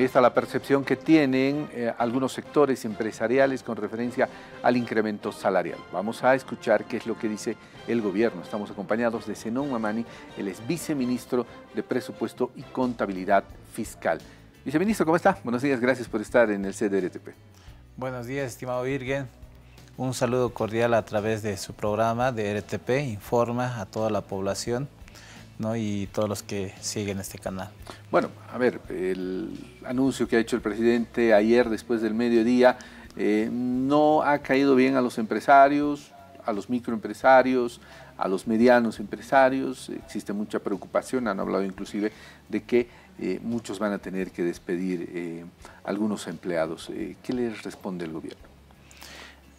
Esta es la percepción que tienen eh, algunos sectores empresariales con referencia al incremento salarial. Vamos a escuchar qué es lo que dice el gobierno. Estamos acompañados de Senón Mamani, el es viceministro de Presupuesto y Contabilidad Fiscal. Viceministro, ¿cómo está? Buenos días, gracias por estar en el CDRTP. Buenos días, estimado Virgen. Un saludo cordial a través de su programa de RTP. Informa a toda la población y todos los que siguen este canal. Bueno, a ver, el anuncio que ha hecho el presidente ayer después del mediodía eh, no ha caído bien a los empresarios, a los microempresarios, a los medianos empresarios. Existe mucha preocupación, han hablado inclusive de que eh, muchos van a tener que despedir eh, algunos empleados. ¿Qué les responde el gobierno?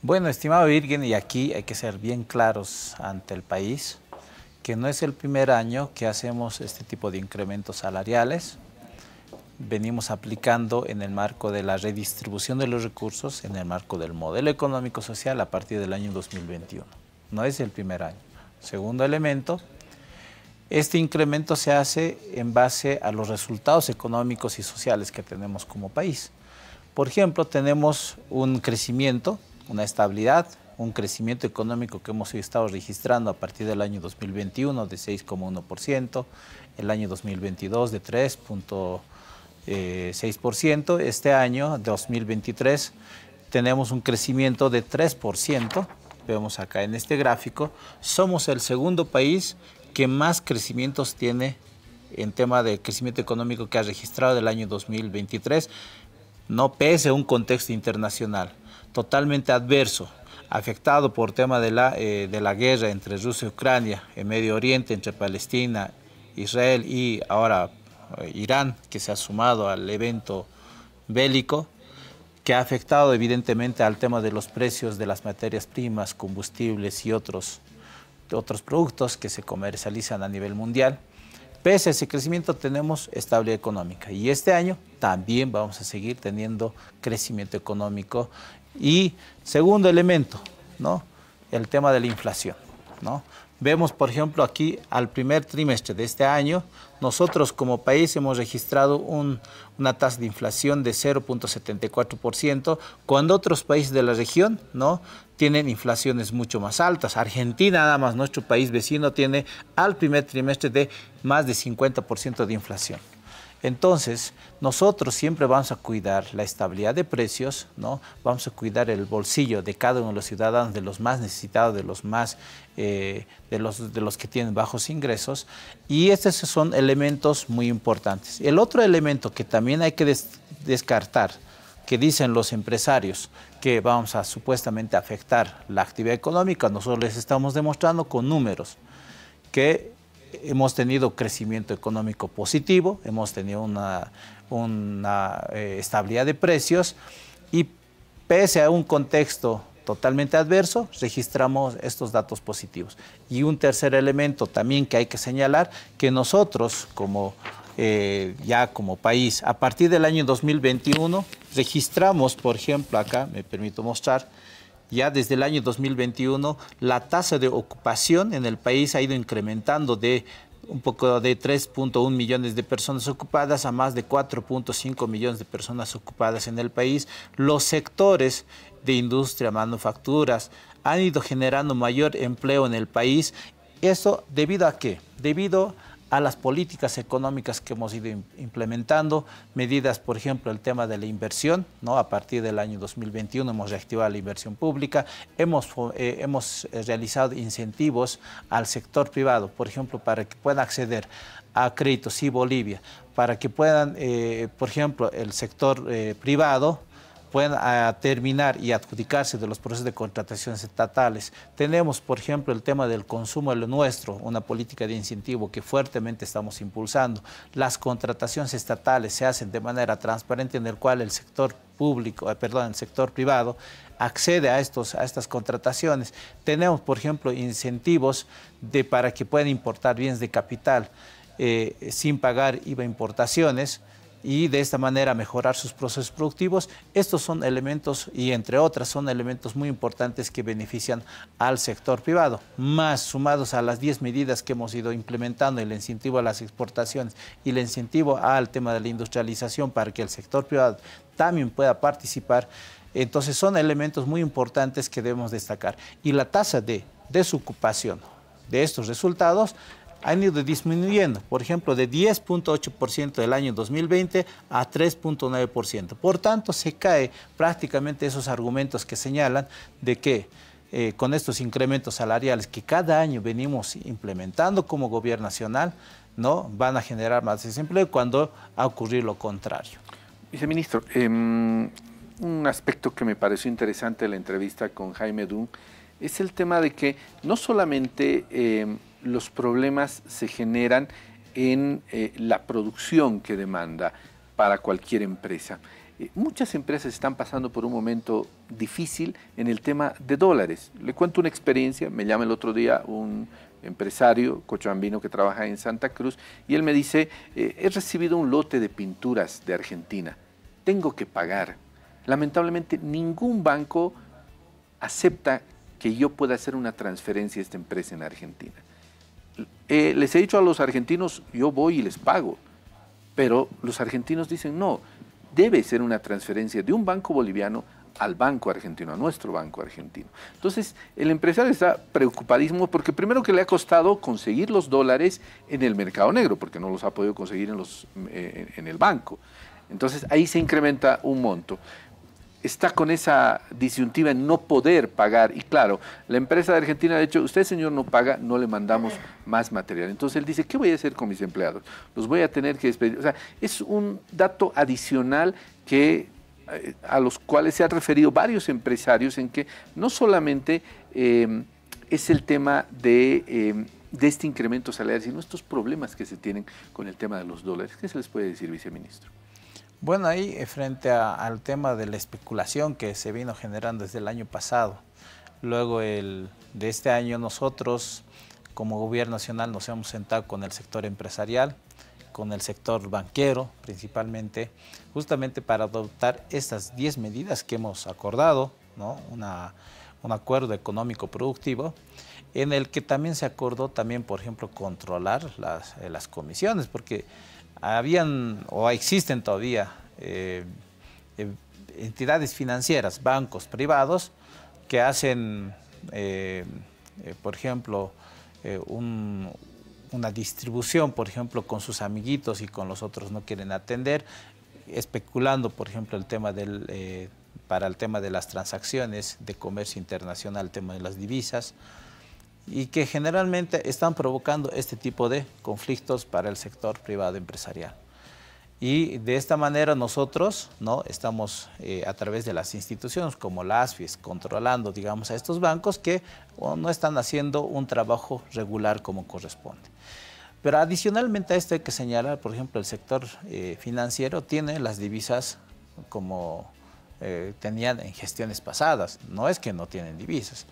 Bueno, estimado Virgen, y aquí hay que ser bien claros ante el país que no es el primer año que hacemos este tipo de incrementos salariales. Venimos aplicando en el marco de la redistribución de los recursos, en el marco del modelo económico social a partir del año 2021. No es el primer año. Segundo elemento, este incremento se hace en base a los resultados económicos y sociales que tenemos como país. Por ejemplo, tenemos un crecimiento, una estabilidad un crecimiento económico que hemos estado registrando a partir del año 2021 de 6,1%, el año 2022 de 3,6%, eh, este año 2023 tenemos un crecimiento de 3%, vemos acá en este gráfico, somos el segundo país que más crecimientos tiene en tema de crecimiento económico que ha registrado del año 2023, no pese a un contexto internacional totalmente adverso afectado por tema de la, eh, de la guerra entre Rusia y Ucrania, en Medio Oriente, entre Palestina, Israel y ahora eh, Irán, que se ha sumado al evento bélico, que ha afectado evidentemente al tema de los precios de las materias primas, combustibles y otros, otros productos que se comercializan a nivel mundial. Pese a ese crecimiento tenemos estabilidad económica y este año también vamos a seguir teniendo crecimiento económico y segundo elemento, ¿no? el tema de la inflación. Vemos, por ejemplo, aquí al primer trimestre de este año, nosotros como país hemos registrado una tasa de inflación de 0.74%, cuando otros países de la región no tienen inflaciones mucho más altas. Argentina, nada más nuestro país vecino, tiene al primer trimestre de más de 50% de inflación. Entonces, nosotros siempre vamos a cuidar la estabilidad de precios, ¿no? vamos a cuidar el bolsillo de cada uno de los ciudadanos, de los más necesitados, de los más eh, de, los, de los que tienen bajos ingresos, y estos son elementos muy importantes. El otro elemento que también hay que descartar, que dicen los empresarios que vamos a supuestamente afectar la actividad económica, nosotros les estamos demostrando con números que hemos tenido crecimiento económico positivo, hemos tenido una, eh, estabilidad de precios y pese a un contexto totalmente adverso, registramos estos datos positivos. Y un tercer elemento también que hay que señalar, que nosotros como eh, ya como país, a partir del año 2021, registramos, por ejemplo, acá me permito mostrar, ya desde el año 2021 la tasa de ocupación en el país ha ido incrementando de un poco de 3.1 millones de personas ocupadas a más de 4.5 millones de personas ocupadas en el país. Los sectores de industria, manufacturas, han ido generando mayor empleo en el país. ¿Eso debido a qué? Debido a las políticas económicas que hemos ido implementando, medidas, por ejemplo, el tema de la inversión, ¿no? a partir del año 2021 hemos reactivado la inversión pública, hemos, eh, eh, realizado incentivos al sector privado, por ejemplo, para que puedan acceder a créditos y Bolivia, para que puedan, eh, por ejemplo, el sector privado pueden ah, terminar y adjudicarse de los procesos de contrataciones estatales. Tenemos, por ejemplo, el tema del consumo de lo nuestro, una política de incentivo que fuertemente estamos impulsando. Las contrataciones estatales se hacen de manera transparente en el cual el sector público, eh, perdón, el sector privado accede a, estos, a estas contrataciones. Tenemos, por ejemplo, incentivos de, para que puedan importar bienes de capital eh, sin pagar IVA importaciones y de esta manera mejorar sus procesos productivos. Estos son elementos y entre otras son elementos muy importantes que benefician al sector privado, más sumados a las 10 medidas que hemos ido implementando, el incentivo a las exportaciones y el incentivo al tema de la industrialización para que el sector privado también pueda participar. Entonces son elementos muy importantes que debemos destacar. Y la tasa de desocupación de estos resultados han ido disminuyendo, por ejemplo, de 10.8% del año 2020 a 3.9%. Por tanto, se cae prácticamente esos argumentos que señalan de que eh, con estos incrementos salariales que cada año venimos implementando como gobierno nacional, ¿no? van a generar más desempleo cuando ha ocurrido lo contrario. Viceministro, em, un aspecto que me pareció interesante en la entrevista con Jaime Dun es el tema de que no solamente... Em, los problemas se generan en eh, la producción que demanda para cualquier empresa. Eh, muchas empresas están pasando por un momento difícil en el tema de dólares. Le cuento una experiencia, me llama el otro día un empresario cochabambino que trabaja en Santa Cruz y él me dice, eh, he recibido un lote de pinturas de Argentina, tengo que pagar. Lamentablemente ningún banco acepta que yo pueda hacer una transferencia a esta empresa en Argentina. Eh, les he dicho a los argentinos, yo voy y les pago, pero los argentinos dicen, no, debe ser una transferencia de un banco boliviano al banco argentino, a nuestro banco argentino. Entonces, el empresario está preocupadísimo porque primero que le ha costado conseguir los dólares en el mercado negro, porque no los ha podido conseguir en, los, eh, en el banco. Entonces, ahí se incrementa un monto está con esa disyuntiva en no poder pagar. Y claro, la empresa de Argentina de hecho, usted señor no paga, no le mandamos más material. Entonces él dice, ¿qué voy a hacer con mis empleados? Los voy a tener que despedir. O sea, es un dato adicional que eh, a los cuales se han referido varios empresarios en que no solamente em, es el tema em, de este incremento salarial, sino estos problemas que se tienen con el tema de los dólares. ¿Qué se les puede decir, viceministro? Bueno, ahí eh, frente al tema de la especulación que se vino generando desde el año pasado, luego de este año nosotros como gobierno nacional nos hemos sentado con el sector empresarial, con el sector banquero principalmente, justamente para adoptar estas 10 medidas que hemos acordado, ¿no? Una, un acuerdo económico productivo, en el que también se acordó también, por ejemplo, controlar las, eh, las comisiones, porque habían o existen todavía eh, eh, entidades financieras, bancos privados, que hacen, eh, por ejemplo, una distribución, por ejemplo, con sus amiguitos y con los otros no quieren atender, especulando, por ejemplo, el tema del, para el tema de las transacciones de comercio internacional, el tema de las divisas y que generalmente están provocando este tipo de conflictos para el sector privado empresarial. Y de esta manera nosotros ¿no? estamos eh, a través de las instituciones como la ASFIS controlando digamos, a estos bancos que no están haciendo un trabajo regular como corresponde. Pero adicionalmente a esto hay que señalar, por ejemplo, el sector eh, financiero tiene las divisas como eh, tenían en gestiones pasadas, no es que no tienen divisas.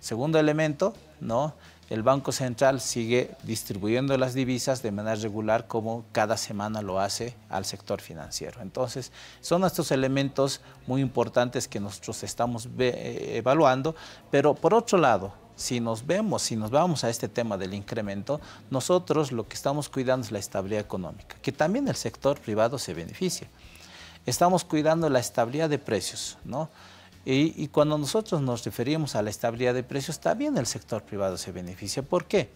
Segundo elemento, ¿no? el Banco Central sigue distribuyendo las divisas de manera regular como cada semana lo hace al sector financiero. Entonces, son estos elementos muy importantes que nosotros estamos eh, evaluando, pero por otro lado, si nos vemos, si nos vamos a este tema del incremento, nosotros lo que estamos cuidando es la estabilidad económica, que también el sector privado se beneficia. Estamos cuidando la estabilidad de precios, ¿no? Y, cuando nosotros nos referimos a la estabilidad de precios, también el sector privado se beneficia. ¿Por qué?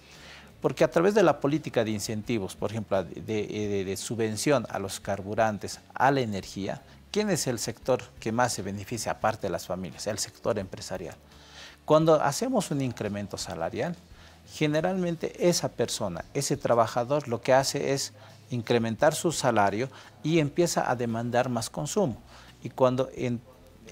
Porque a través de la política de incentivos, por ejemplo, de, subvención a los carburantes, a la energía, ¿quién es el sector que más se beneficia aparte de las familias? El sector empresarial. Cuando hacemos un incremento salarial, generalmente esa persona, ese trabajador, lo que hace es incrementar su salario y empieza a demandar más consumo. Y cuando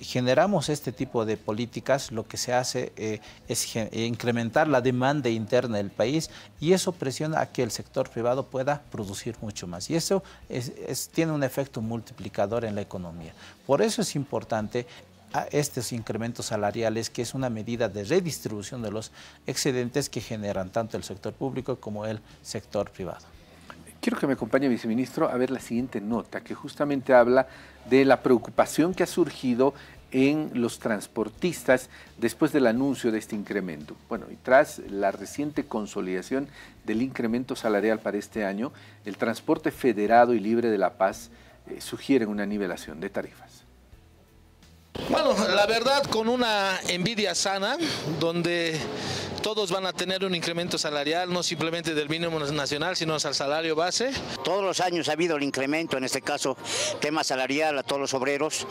generamos este tipo de políticas, lo que se hace eh, es incrementar la demanda interna del país y eso presiona a que el sector privado pueda producir mucho más. Y eso tiene un efecto multiplicador en la economía. Por eso es importante ah, estos incrementos salariales, que es una medida de redistribución de los excedentes que generan tanto el sector público como el sector privado. Quiero que me acompañe, viceministro, a ver la siguiente nota, que justamente habla de la preocupación que ha surgido en los transportistas después del anuncio de este incremento. Bueno, y tras la reciente consolidación del incremento salarial para este año, el transporte federado y libre de La Paz eh, sugieren una nivelación de tarifas. Bueno, la verdad con una envidia sana, donde todos van a tener un incremento salarial, no simplemente del mínimo nacional, sino al salario base. Todos los años ha habido el incremento, en este caso, tema salarial a todos los obreros.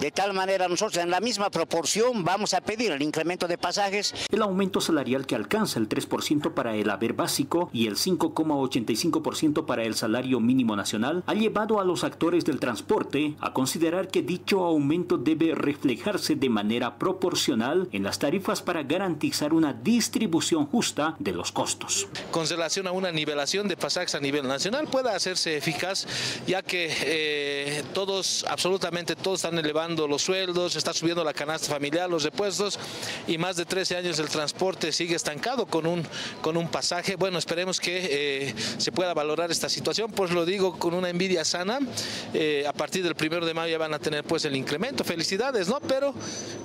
De tal manera, nosotros en la misma proporción vamos a pedir el incremento de pasajes. El aumento salarial que alcanza el 3% para el haber básico y el 5,85% para el salario mínimo nacional ha llevado a los actores del transporte a considerar que dicho aumento debe reflejarse de manera proporcional en las tarifas para garantizar una distribución distribución justa de los costos. Con relación a una nivelación de pasajes a nivel nacional pueda hacerse eficaz, ya que eh, todos, absolutamente todos están elevando los sueldos, está subiendo la canasta familiar, los repuestos y más de 13 años el transporte sigue estancado con un, con un pasaje. Bueno, esperemos que eh, se pueda valorar esta situación, pues lo digo con una envidia sana. Eh, a partir del primero de mayo ya van a tener pues el incremento. Felicidades, ¿no? Pero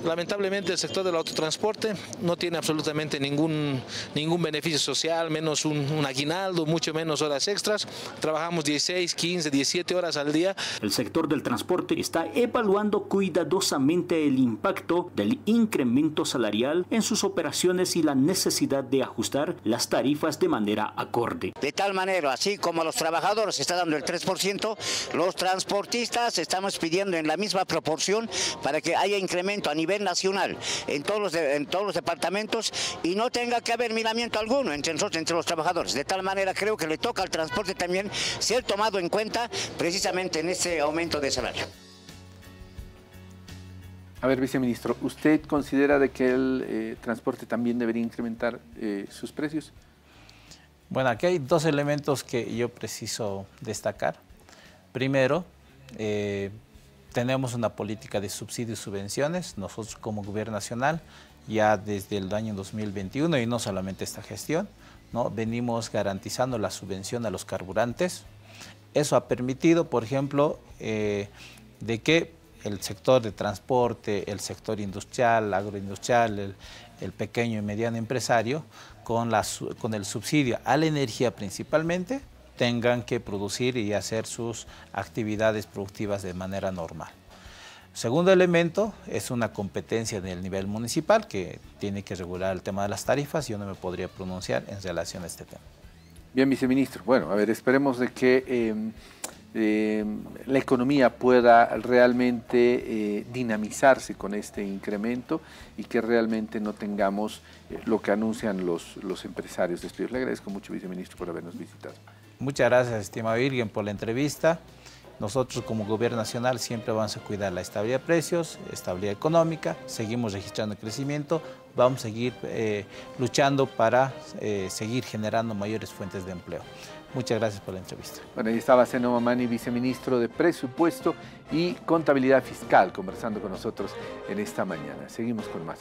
lamentablemente el sector del autotransporte no tiene absolutamente ningún ningún, ningún beneficio social, menos un, aguinaldo, mucho menos horas extras. Trabajamos 16, 15, 17 horas al día. El sector del transporte está evaluando cuidadosamente el impacto del incremento salarial en sus operaciones y la necesidad de ajustar las tarifas de manera acorde. De tal manera, así como a los trabajadores se está dando el 3%, los transportistas estamos pidiendo en la misma proporción para que haya incremento a nivel nacional en todos en todos los departamentos y no no tenga que haber miramiento alguno entre nosotros, entre los trabajadores. De tal manera creo que le toca al transporte también ser tomado en cuenta precisamente en ese aumento de salario. A ver, viceministro, ¿usted considera de que el eh, transporte también debería incrementar eh, sus precios? Bueno, aquí hay dos elementos que yo preciso destacar. Primero, eh, tenemos una política de subsidios y subvenciones. Nosotros como gobierno nacional ya desde el año 2021 y no solamente esta gestión, ¿no? venimos garantizando la subvención a los carburantes. Eso ha permitido, por ejemplo, eh, de que el sector de transporte, el sector industrial, agroindustrial, el, pequeño y mediano empresario, con, con el subsidio a la energía principalmente, tengan que producir y hacer sus actividades productivas de manera normal. Segundo elemento es una competencia en el nivel municipal que tiene que regular el tema de las tarifas. Yo no me podría pronunciar en relación a este tema. Bien, viceministro. Bueno, a ver, esperemos de que eh, eh, la economía pueda realmente eh, dinamizarse con este incremento y que realmente no tengamos lo que anuncian los, los empresarios despidos. Le agradezco mucho, viceministro, por habernos visitado. Muchas gracias, estimado Virgen, por la entrevista. Nosotros como gobierno nacional siempre vamos a cuidar la estabilidad de precios, estabilidad económica, seguimos registrando crecimiento, vamos a seguir eh, luchando para eh, seguir generando mayores fuentes de empleo. Muchas gracias por la entrevista. Bueno, ahí estaba Seno Mamani, viceministro de Presupuesto y Contabilidad Fiscal, conversando con nosotros en esta mañana. Seguimos con más.